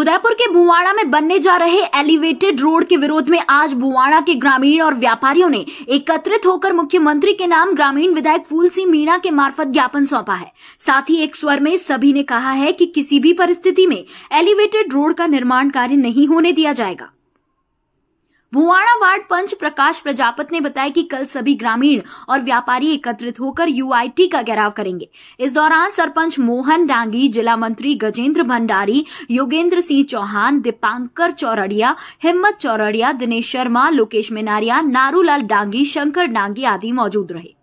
उदयपुर के बुवाड़ा में बनने जा रहे एलिवेटेड रोड के विरोध में आज बुवाड़ा के ग्रामीण और व्यापारियों ने एकत्रित होकर मुख्यमंत्री के नाम ग्रामीण विधायक फूल सिंह मीणा के मार्फत ज्ञापन सौंपा है साथ ही एक स्वर में सभी ने कहा है कि किसी भी परिस्थिति में एलिवेटेड रोड का निर्माण कार्य नहीं होने दिया जाएगा भुवाड़ा वार्ड पंच प्रकाश प्रजापत ने बताया कि कल सभी ग्रामीण और व्यापारी एकत्रित होकर यूआईटी का घेराव करेंगे इस दौरान सरपंच मोहन डांगी जिला मंत्री गजेंद्र भंडारी योगेंद्र सिंह चौहान दीपांकर चौरड़िया हिम्मत चौरड़िया दिनेश शर्मा लोकेश मिनारिया नारूलाल डांगी शंकर डांगी आदि मौजूद रहे